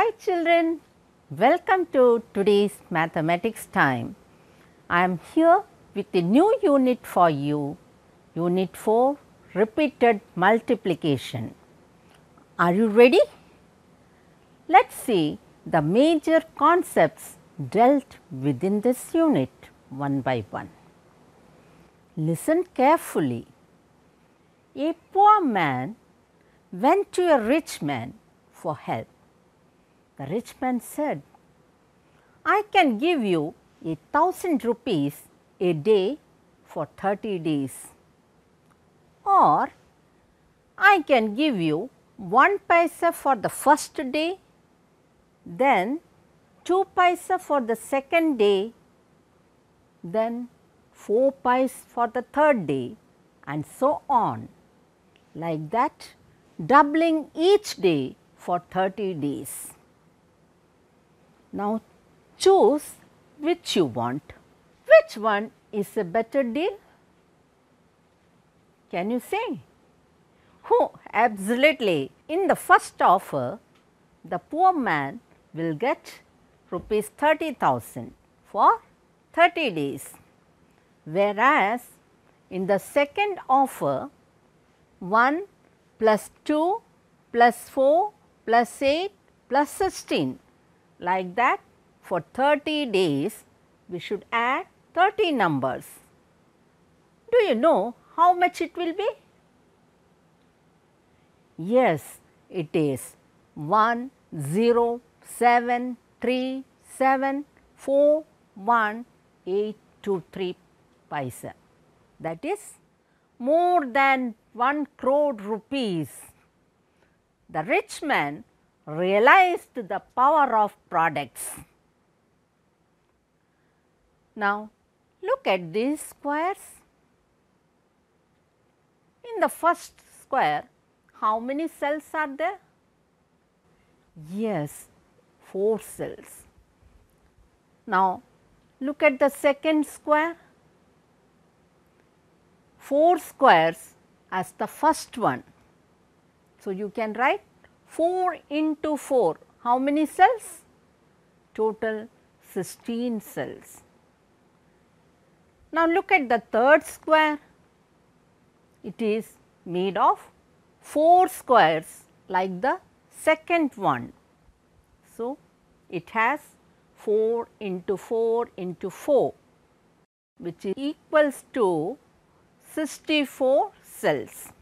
Hi children, welcome to today's mathematics time. I am here with a new unit for you, unit 4 repeated multiplication. Are you ready? Let's see the major concepts dealt within this unit one by one. Listen carefully. A poor man went to a rich man for help the rich man said, I can give you a thousand rupees a day for 30 days or I can give you 1 paisa for the first day, then 2 paisa for the second day, then 4 paisa for the third day and so on like that doubling each day for 30 days. Now choose which you want. Which one is a better deal? Can you say? Who? Absolutely. In the first offer, the poor man will get rupees 30,000 for 30 days. Whereas, in the second offer, 1 plus 2 plus 4 plus 8 plus 16 like that for 30 days we should add 30 numbers. Do you know how much it will be? Yes, it is 1, 0, 7, 3, 7, 4, 1, 8, 2, 3 paisa. That is more than 1 crore rupees. The rich man realized the power of products. Now, look at these squares. In the first square, how many cells are there? Yes, 4 cells. Now, look at the second square. 4 squares as the first one. So, you can write 4 into 4, how many cells? Total 16 cells. Now, look at the third square. It is made of 4 squares like the second one. So, it has 4 into 4 into 4 which is equals to 64 cells.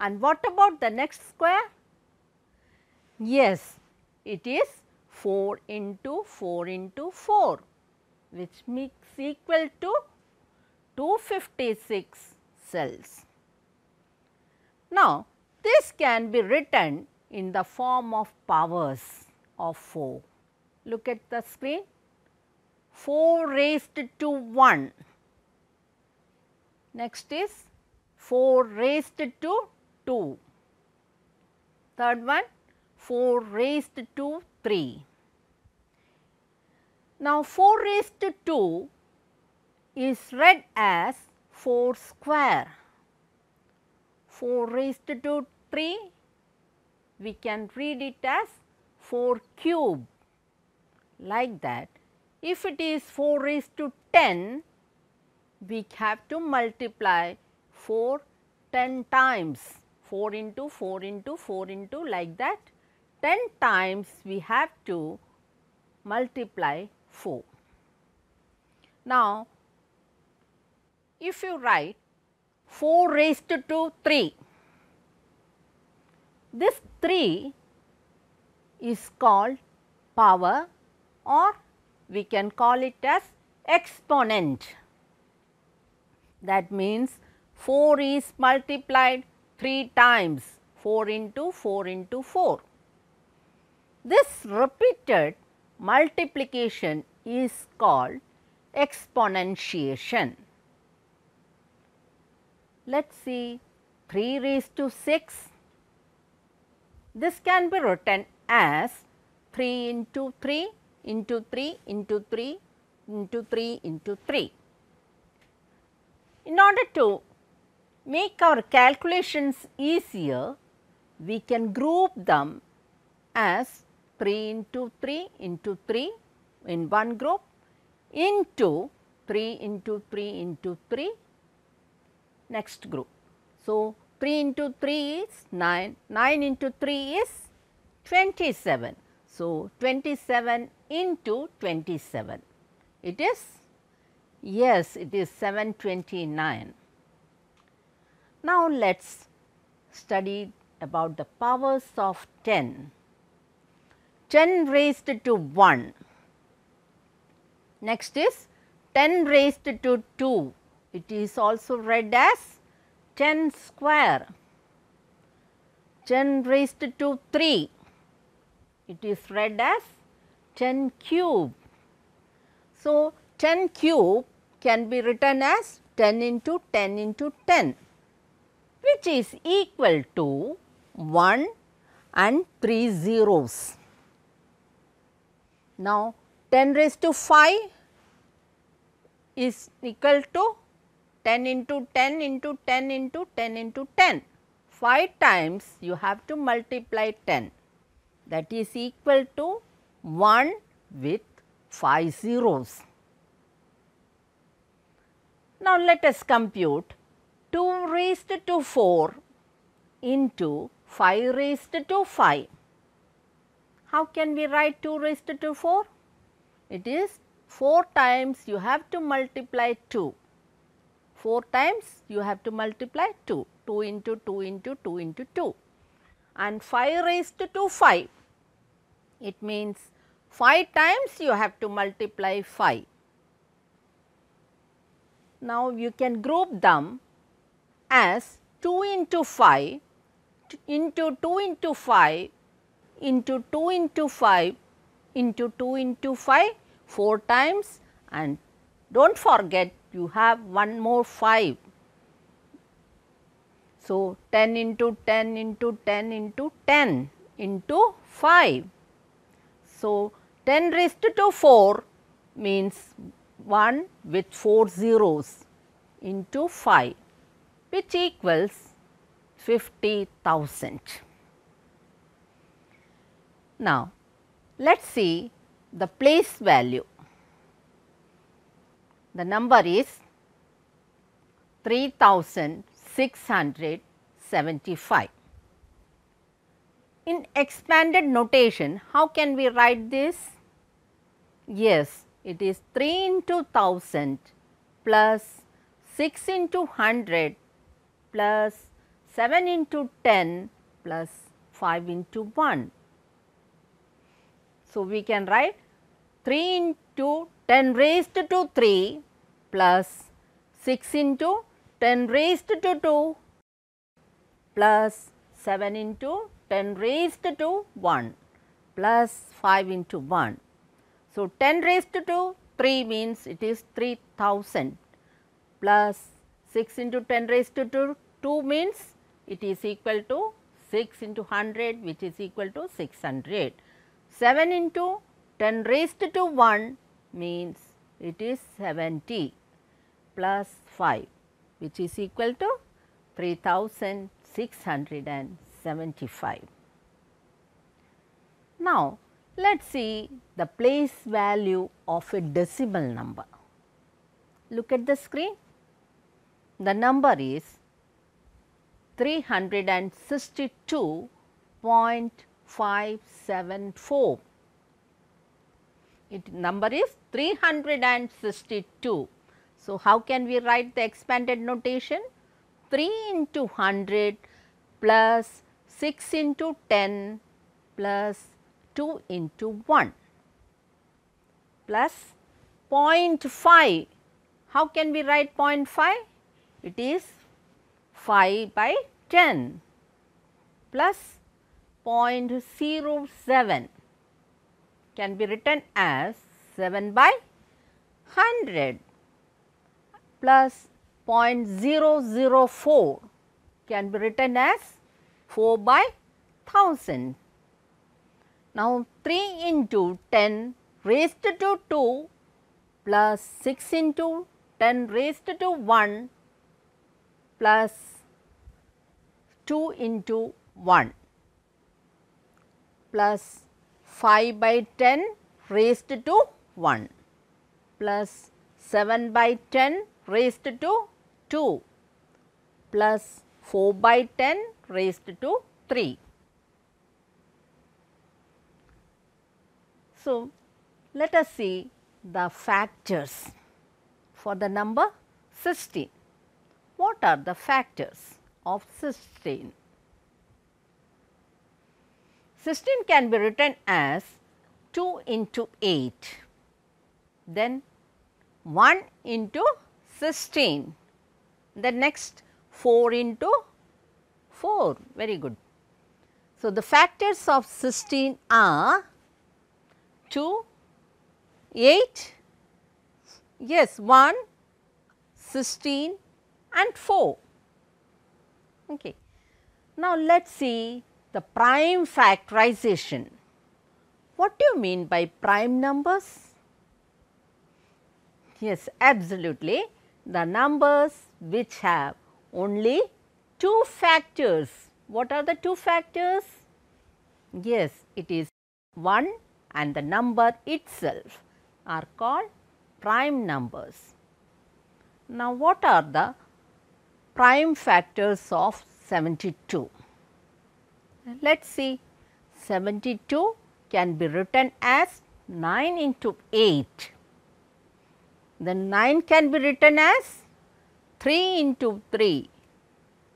And what about the next square? Yes, it is 4 into 4 into 4 which makes equal to 256 cells. Now, this can be written in the form of powers of 4. Look at the screen 4 raised to 1. Next is 4 raised to 2. Third one 4 raised to 3. Now 4 raised to 2 is read as 4 square. 4 raised to 3 we can read it as 4 cube like that. If it is 4 raised to 10 we have to multiply 4 10 times 4 into 4 into 4 into like that 10 times we have to multiply 4. Now, if you write 4 raised to 3, this 3 is called power or we can call it as exponent. That means 4 is multiplied 3 times 4 into 4 into 4. This repeated multiplication is called exponentiation. Let us see 3 raised to 6. This can be written as 3 into 3 into 3 into 3 into 3 into 3. In order to make our calculations easier, we can group them as 3 into 3 into 3 in one group into 3 into 3 into 3 next group. So, 3 into 3 is 9, 9 into 3 is 27. So, 27 into 27 it is yes it is 729. Now, let us study about the powers of 10. 10 raised to 1. Next is 10 raised to 2. It is also read as 10 square. 10 raised to 3. It is read as 10 cube. So, 10 cube can be written as 10 into 10 into 10 which is equal to 1 and 3 zeros. Now, 10 raised to 5 is equal to 10 into 10 into 10 into 10 into 10. 5 times you have to multiply 10 that is equal to 1 with 5 zeros. Now, let us compute 2 raised to 4 into 5 raised to 5 how can we write 2 raised to 4? It is 4 times you have to multiply 2. 4 times you have to multiply 2, 2 into 2 into 2 into 2 and 5 raised to 5. It means 5 times you have to multiply 5. Now, you can group them as 2 into 5 into 2 into 5 into 2 into 5 into 2 into 5 4 times and do not forget you have one more 5. So, 10 into 10 into 10 into 10 into 5. So, 10 raised to 4 means 1 with 4 zeros into 5 which equals 50,000. Now, let us see the place value. The number is 3675. In expanded notation, how can we write this? Yes, it is 3 into 1000 plus 6 into 100 plus 7 into 10 plus 5 into 1 so, we can write 3 into 10 raised to 3 plus 6 into 10 raised to 2 plus 7 into 10 raised to 1 plus 5 into 1. So, 10 raised to 3 means it is 3000 plus 6 into 10 raised to 2 means it is equal to 6 into 100 which is equal to 600. 7 into 10 raised to 1 means it is 70 plus 5 which is equal to 3675. Now, let us see the place value of a decimal number. Look at the screen. The number is 362. 574. It number is 362. So, how can we write the expanded notation? 3 into 100 plus 6 into 10 plus 2 into 1 plus 0.5. How can we write 0.5? It is 5 by 10 plus 0.07 can be written as 7 by 100 plus 0.004 can be written as 4 by 1000. Now, 3 into 10 raised to 2 plus 6 into 10 raised to 1 plus 2 into 1 plus 5 by 10 raised to 1 plus 7 by 10 raised to 2 plus 4 by 10 raised to 3. So, let us see the factors for the number 16. What are the factors of 16? Sixteen can be written as 2 into 8, then 1 into cysteine, the next 4 into 4, very good. So, the factors of cysteine are 2, 8, yes 1, 16 and 4. Okay. Now, let us see the prime factorization. What do you mean by prime numbers? Yes, absolutely. The numbers which have only two factors. What are the two factors? Yes, it is 1 and the number itself are called prime numbers. Now, what are the prime factors of 72? Let us see 72 can be written as 9 into 8. Then 9 can be written as 3 into 3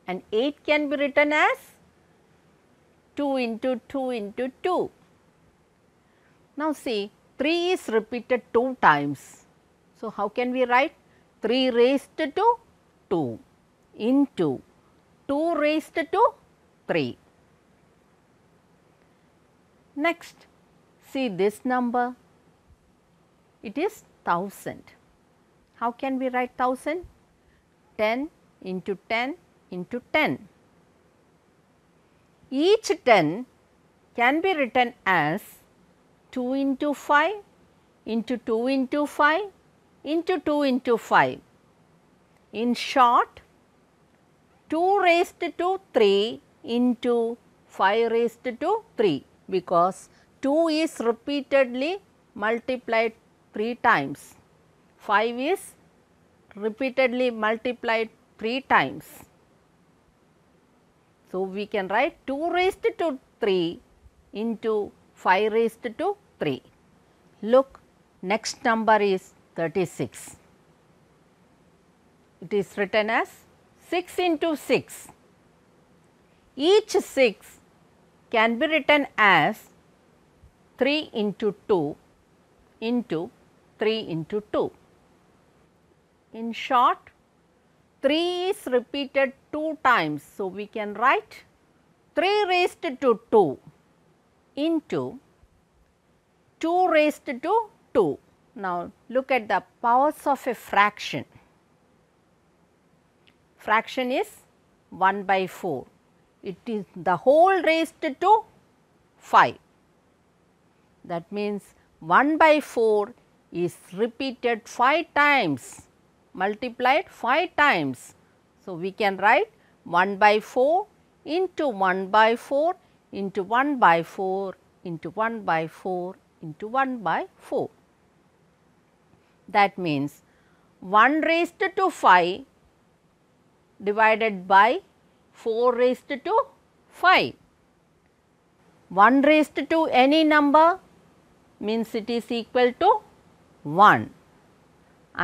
and 8 can be written as 2 into 2 into 2. Now, see 3 is repeated 2 times. So, how can we write 3 raised to 2 into 2 raised to 3. Next, see this number, it is 1000. How can we write 1000? 10 into 10 into 10. Each 10 can be written as 2 into 5 into 2 into 5 into 2 into 5. In short, 2 raised to 3 into 5 raised to 3 because 2 is repeatedly multiplied 3 times, 5 is repeatedly multiplied 3 times. So, we can write 2 raised to 3 into 5 raised to 3. Look next number is 36. It is written as 6 into 6. Each 6 can be written as 3 into 2 into 3 into 2. In short, 3 is repeated 2 times. So, we can write 3 raised to 2 into 2 raised to 2. Now, look at the powers of a fraction. Fraction is 1 by 4 it is the whole raised to 5. That means 1 by 4 is repeated 5 times multiplied 5 times. So, we can write 1 by 4 into 1 by 4 into 1 by 4 into 1 by 4 into 1 by 4. That means 1 raised to 5 divided by 4 raised to 5. 1 raised to any number means it is equal to 1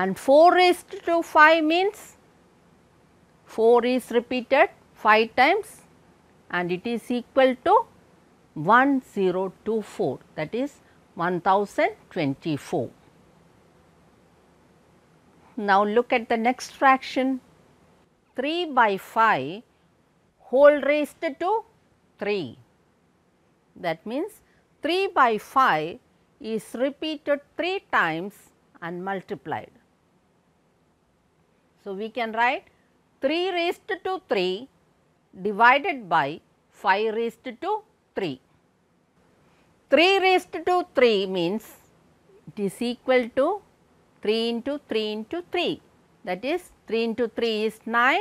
and 4 raised to 5 means 4 is repeated 5 times and it is equal to 1024 that is 1024. Now look at the next fraction 3 by 5 whole raised to 3. That means 3 by 5 is repeated 3 times and multiplied. So, we can write 3 raised to 3 divided by 5 raised to 3. 3 raised to 3 means it is equal to 3 into 3 into 3 that is 3 into 3 is 9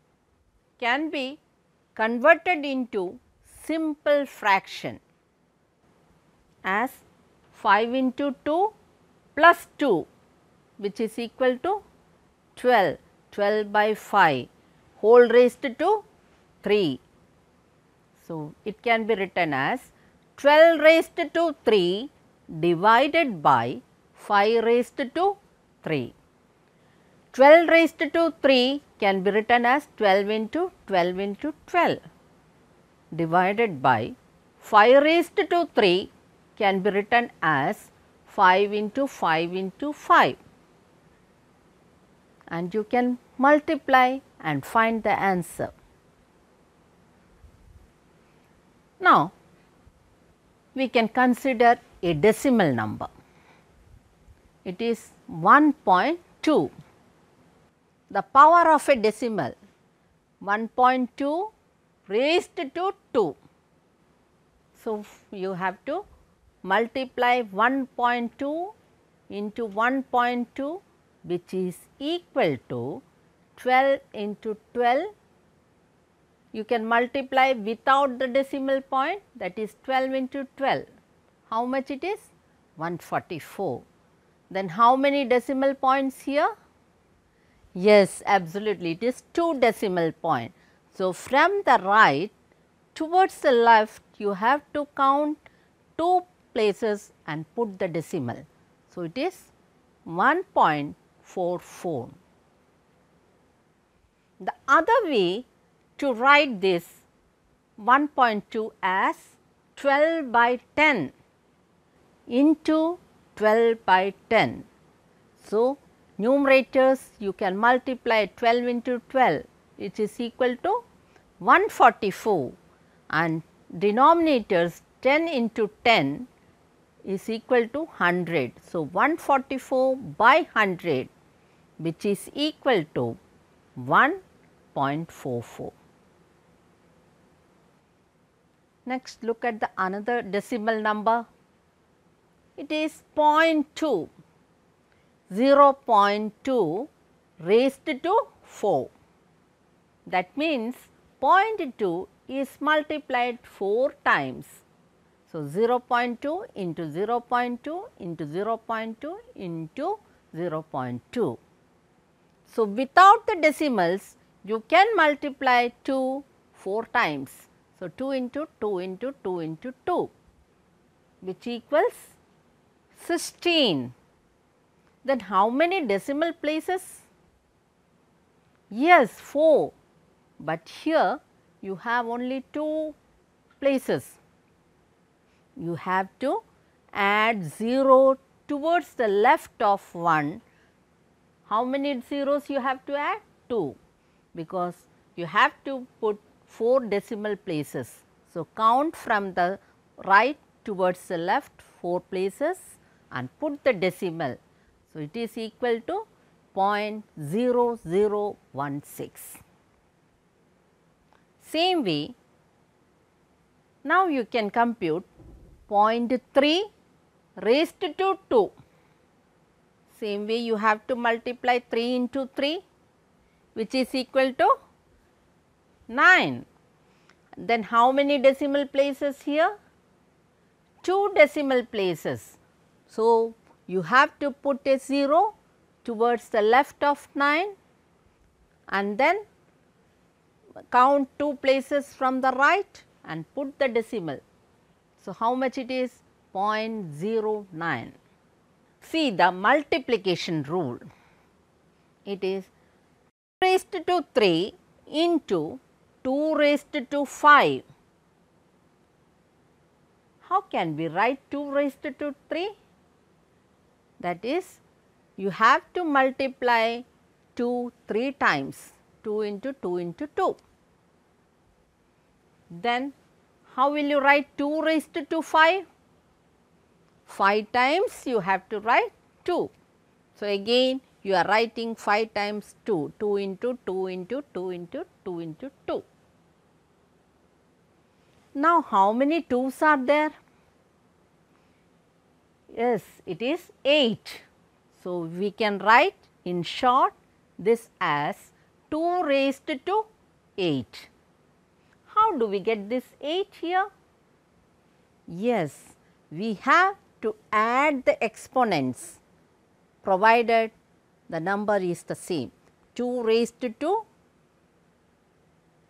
can be converted into simple fraction as 5 into 2 plus 2 which is equal to 12, 12 by 5 whole raised to 3. So, it can be written as 12 raised to 3 divided by 5 raised to 3. 12 raised to 3 can be written as 12 into 12 into 12 divided by 5 raised to 3 can be written as 5 into 5 into 5 and you can multiply and find the answer. Now, we can consider a decimal number. It is 1.2 the power of a decimal 1.2 raised to 2. So, you have to multiply 1.2 into 1.2 which is equal to 12 into 12 you can multiply without the decimal point that is 12 into 12. How much it is? 144. Then how many decimal points here? Yes, absolutely. It is 2 decimal point. So, from the right towards the left you have to count 2 places and put the decimal. So, it is 1.44. The other way to write this 1.2 as 12 by 10 into 12 by 10. So, numerators you can multiply 12 into 12 which is equal to 144 and denominators 10 into 10 is equal to 100. So, 144 by 100 which is equal to 1.44. Next look at the another decimal number. It is 0.2 0.2 raised to 4. That means 0.2 is multiplied 4 times. So, 0.2 into 0.2 into 0.2 into 0.2. So, without the decimals you can multiply 2 4 times. So, 2 into 2 into 2 into 2 which equals 16 then how many decimal places? Yes, 4, but here you have only 2 places. You have to add 0 towards the left of 1. How many zeros you have to add? 2, because you have to put 4 decimal places. So, count from the right towards the left 4 places and put the decimal so, it is equal to 0.0016. Same way, now you can compute 0.3 raised to 2. Same way you have to multiply 3 into 3 which is equal to 9. Then how many decimal places here? 2 decimal places. So, you have to put a 0 towards the left of 9 and then count 2 places from the right and put the decimal. So, how much it is? 0 0.09. See the multiplication rule. It is raised to 3 into 2 raised to 5. How can we write 2 raised to 3? that is you have to multiply 2 3 times 2 into 2 into 2. Then how will you write 2 raised to 5? 5 times you have to write 2. So, again you are writing 5 times 2, 2 into 2 into 2 into 2 into 2. Now, how many 2's are there? Yes, it is 8. So, we can write in short this as 2 raised to 8. How do we get this 8 here? Yes, we have to add the exponents provided the number is the same 2 raised to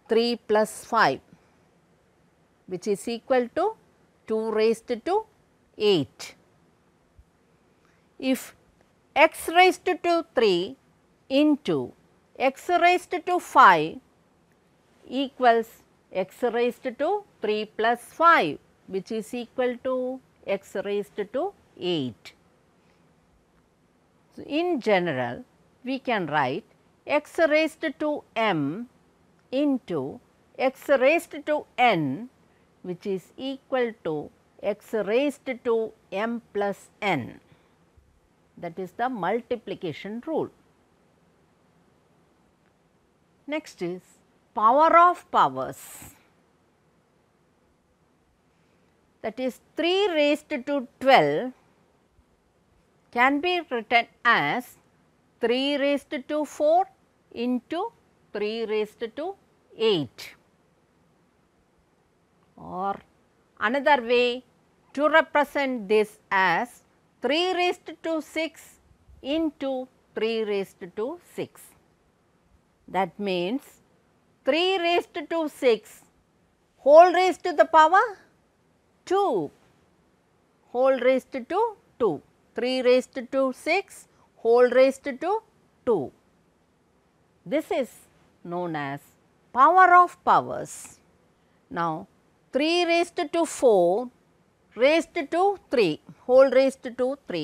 3 plus 5 which is equal to 2 raised to 8 if x raised to 3 into x raised to 5 equals x raised to 3 plus 5 which is equal to x raised to 8. So, in general we can write x raised to m into x raised to n which is equal to x raised to m plus n that is the multiplication rule. Next is power of powers that is 3 raised to 12 can be written as 3 raised to 4 into 3 raised to 8 or another way to represent this as 3 raised to 6 into 3 raised to 6. That means 3 raised to 6 whole raised to the power 2 whole raised to 2 3 raised to 6 whole raised to 2. This is known as power of powers. Now, 3 raised to 4 raised to 3 whole raised to 3.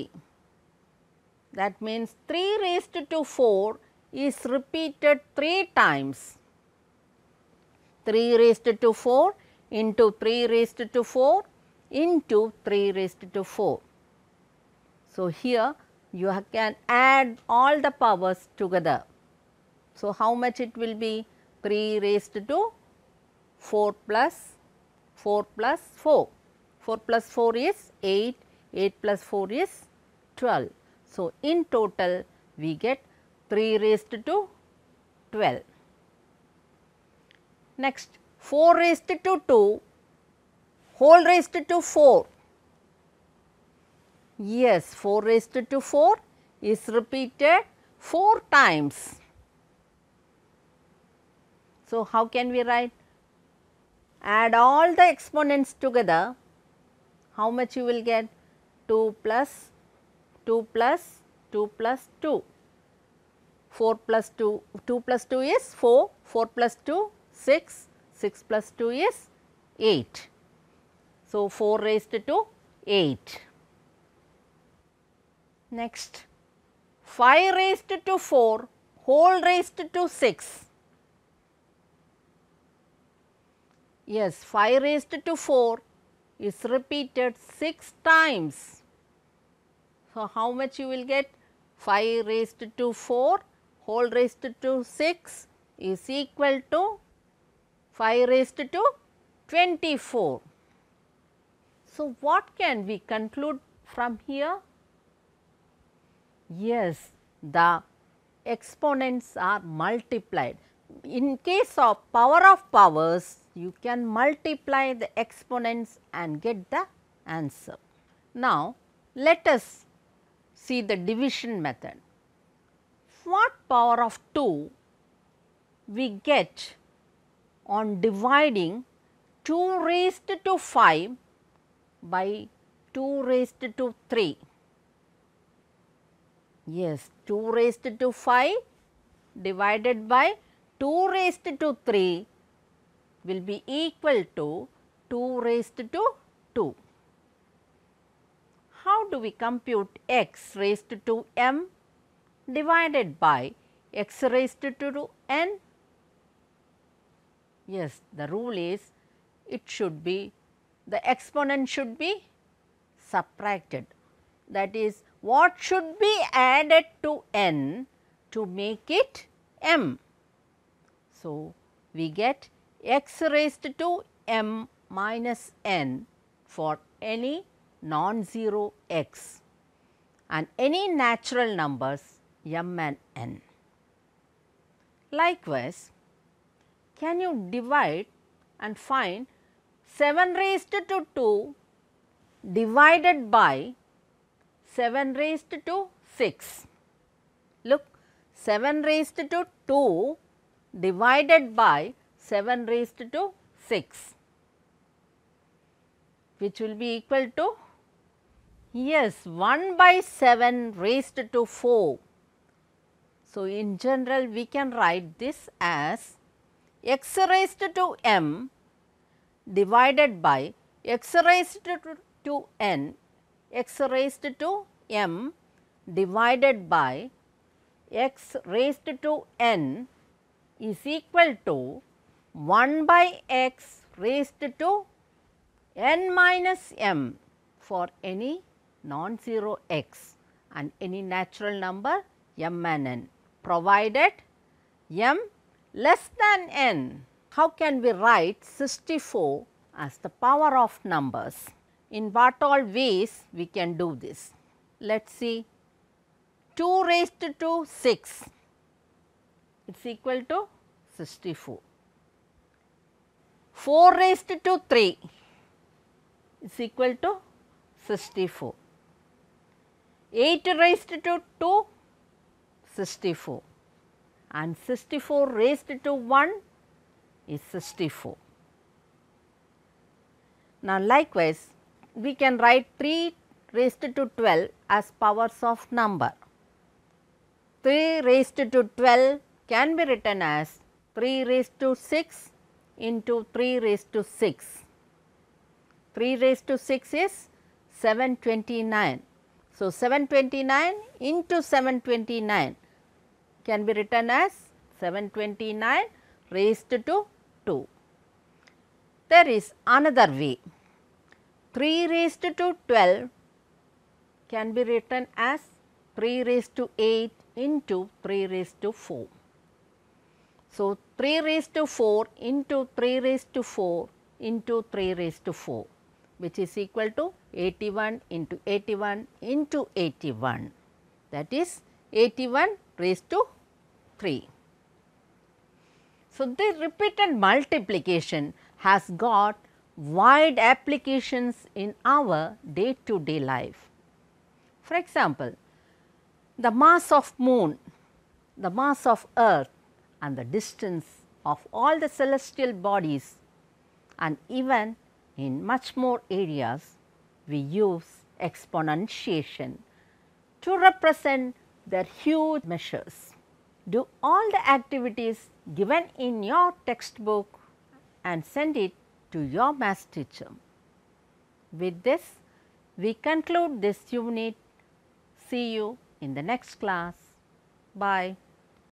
That means 3 raised to 4 is repeated 3 times. 3 raised to 4 into 3 raised to 4 into 3 raised to 4. So, here you can add all the powers together. So, how much it will be 3 raised to 4 plus 4 plus 4. 4 plus 4 is 8 8 plus 4 is 12. So, in total we get 3 raised to 12. Next 4 raised to 2 whole raised to 4. Yes 4 raised to 4 is repeated 4 times. So, how can we write? Add all the exponents together, how much you will get? 2 plus 2 plus 2 plus 2. 4 plus 2, 2 plus 2 is 4, 4 plus 2 6, 6 plus 2 is 8. So, 4 raised to 8. Next, 5 raised to 4 whole raised to 6. Yes, 5 raised to 4 is repeated 6 times. So, how much you will get? 5 raised to 4 whole raised to 6 is equal to 5 raised to 24. So, what can we conclude from here? Yes, the exponents are multiplied. In case of power of powers, you can multiply the exponents and get the answer. Now, let us see the division method. What power of 2 we get on dividing 2 raised to 5 by 2 raised to 3. Yes, 2 raised to 5 divided by 2 raised to 3 will be equal to 2 raised to 2 how do we compute x raised to m divided by x raised to n? Yes, the rule is it should be the exponent should be subtracted. That is what should be added to n to make it m. So, we get x raised to m minus n for any non-zero x and any natural numbers m and n. Likewise, can you divide and find 7 raised to 2 divided by 7 raised to 6. Look 7 raised to 2 divided by 7 raised to 6 which will be equal to Yes, 1 by 7 raised to 4. So, in general we can write this as x raised to m divided by x raised to, to n x raised to m divided by x raised to n is equal to 1 by x raised to n minus m for any non-zero x and any natural number m and n provided m less than n. How can we write 64 as the power of numbers? In what all ways we can do this? Let us see 2 raised to 6 it is equal to 64. 4 raised to 3 is equal to 64. 8 raised to 2 64 and 64 raised to 1 is 64. Now, likewise we can write 3 raised to 12 as powers of number. 3 raised to 12 can be written as 3 raised to 6 into 3 raised to 6. 3 raised to 6 is 729 so, 729 into 729 can be written as 729 raised to 2. There is another way 3 raised to 12 can be written as 3 raised to 8 into 3 raised to 4. So, 3 raised to 4 into 3 raised to 4 into 3 raised to 4 which is equal to 81 into 81 into 81 that is 81 raised to 3. So, this repeated multiplication has got wide applications in our day to day life. For example, the mass of moon, the mass of earth and the distance of all the celestial bodies and even in much more areas, we use exponentiation to represent their huge measures. Do all the activities given in your textbook and send it to your math teacher. With this, we conclude this unit. See you in the next class. Bye.